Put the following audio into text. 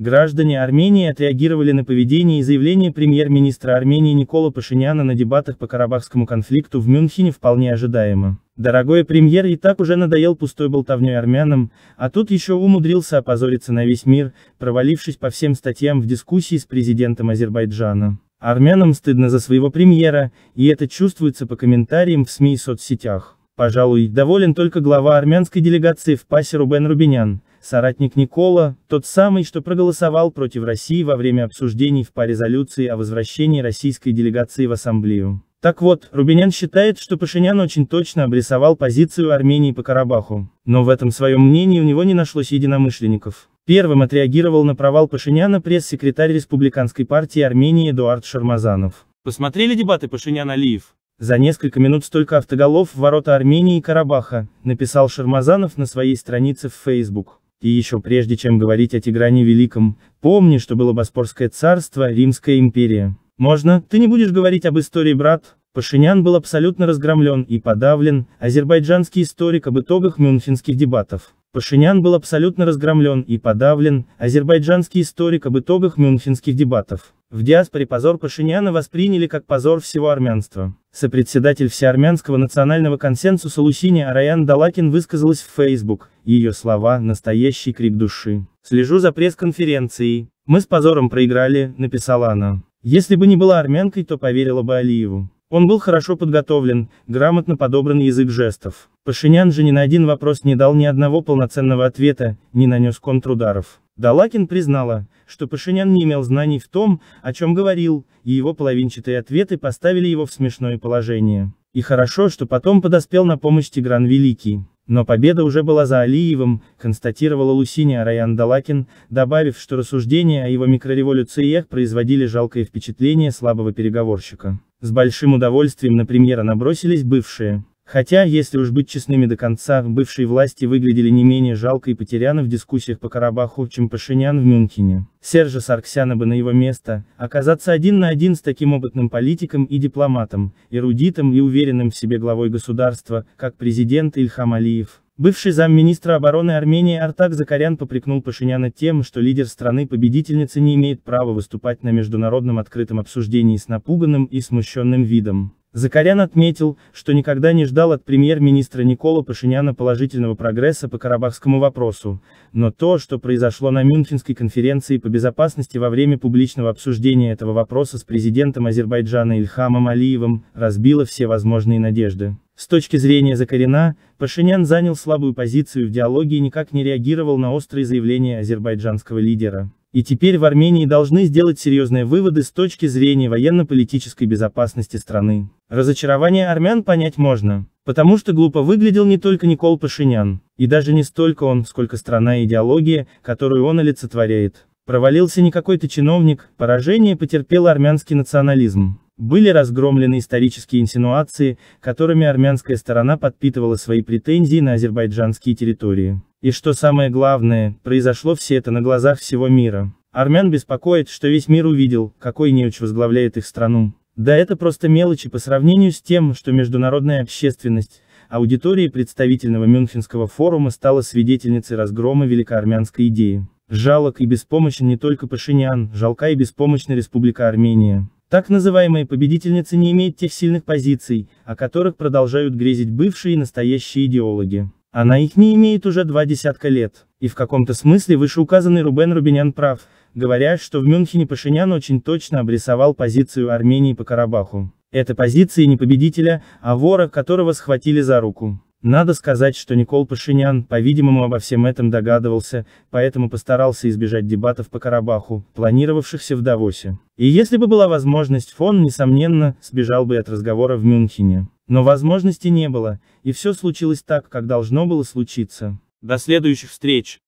Граждане Армении отреагировали на поведение и заявление премьер-министра Армении Никола Пашиняна на дебатах по Карабахскому конфликту в Мюнхене вполне ожидаемо. Дорогой премьер и так уже надоел пустой болтовней армянам, а тут еще умудрился опозориться на весь мир, провалившись по всем статьям в дискуссии с президентом Азербайджана. Армянам стыдно за своего премьера, и это чувствуется по комментариям в СМИ и соцсетях. Пожалуй, доволен только глава армянской делегации в ПАСе Рубен Рубинян, Соратник Никола, тот самый, что проголосовал против России во время обсуждений в по резолюции о возвращении российской делегации в Ассамблею. Так вот, Рубинян считает, что Пашинян очень точно обрисовал позицию Армении по Карабаху, но в этом своем мнении у него не нашлось единомышленников. Первым отреагировал на провал Пашиняна пресс-секретарь Республиканской партии Армении Эдуард Шармазанов. Посмотрели дебаты Пашинян-Алиев? За несколько минут столько автоголов в ворота Армении и Карабаха, написал Шармазанов на своей странице в Facebook. И еще прежде чем говорить о Тигране Великом, помни, что было Боспорское царство, Римская империя. Можно, ты не будешь говорить об истории, брат? Пашинян был абсолютно разгромлен и подавлен, азербайджанский историк об итогах мюнхенских дебатов. Пашинян был абсолютно разгромлен и подавлен, азербайджанский историк об итогах мюнхенских дебатов. В диаспоре позор Пашиняна восприняли как позор всего армянства. Сопредседатель Всеармянского национального консенсуса Лусини Араян Далакин высказалась в Facebook, ее слова – настоящий крик души. «Слежу за пресс-конференцией. Мы с позором проиграли», – написала она. Если бы не была армянкой, то поверила бы Алиеву. Он был хорошо подготовлен, грамотно подобран язык жестов. Пашинян же ни на один вопрос не дал ни одного полноценного ответа, не нанес контрударов. Далакин признала, что Пашинян не имел знаний в том, о чем говорил, и его половинчатые ответы поставили его в смешное положение. И хорошо, что потом подоспел на помощь Тигран Великий. Но победа уже была за Алиевым, констатировала Лусиня Араян Далакин, добавив, что рассуждения о его микрореволюциях производили жалкое впечатление слабого переговорщика. С большим удовольствием на премьера набросились бывшие. Хотя, если уж быть честными до конца, бывшие власти выглядели не менее жалко и потеряно в дискуссиях по Карабаху, чем Пашинян в Мюнхене. Сержа Сарксяна бы на его место, оказаться один на один с таким опытным политиком и дипломатом, эрудитом и уверенным в себе главой государства, как президент Ильхам Алиев. Бывший замминистра обороны Армении Артак Закарян попрекнул Пашиняна тем, что лидер страны-победительницы не имеет права выступать на международном открытом обсуждении с напуганным и смущенным видом. Закарян отметил, что никогда не ждал от премьер-министра Никола Пашиняна положительного прогресса по карабахскому вопросу, но то, что произошло на Мюнхенской конференции по безопасности во время публичного обсуждения этого вопроса с президентом Азербайджана Ильхамом Алиевым, разбило все возможные надежды. С точки зрения Закарина, Пашинян занял слабую позицию в диалоге и никак не реагировал на острые заявления азербайджанского лидера и теперь в Армении должны сделать серьезные выводы с точки зрения военно-политической безопасности страны. Разочарование армян понять можно, потому что глупо выглядел не только Никол Пашинян, и даже не столько он, сколько страна и идеология, которую он олицетворяет. Провалился не какой-то чиновник, поражение потерпел армянский национализм. Были разгромлены исторические инсинуации, которыми армянская сторона подпитывала свои претензии на азербайджанские территории. И что самое главное, произошло все это на глазах всего мира. Армян беспокоит, что весь мир увидел, какой неуч возглавляет их страну. Да это просто мелочи по сравнению с тем, что международная общественность, аудитория представительного Мюнхенского форума стала свидетельницей разгрома великоармянской идеи. Жалок и беспомощен не только Пашинян, жалка и беспомощна Республика Армения. Так называемые победительницы не имеют тех сильных позиций, о которых продолжают грезить бывшие и настоящие идеологи. Она их не имеет уже два десятка лет. И в каком-то смысле вышеуказанный Рубен Рубинян прав, говоря, что в Мюнхене Пашинян очень точно обрисовал позицию Армении по Карабаху. Это позиции не победителя, а вора, которого схватили за руку. Надо сказать, что Никол Пашинян, по-видимому, обо всем этом догадывался, поэтому постарался избежать дебатов по Карабаху, планировавшихся в Давосе. И если бы была возможность, фон, несомненно, сбежал бы от разговора в Мюнхене. Но возможности не было, и все случилось так, как должно было случиться. До следующих встреч!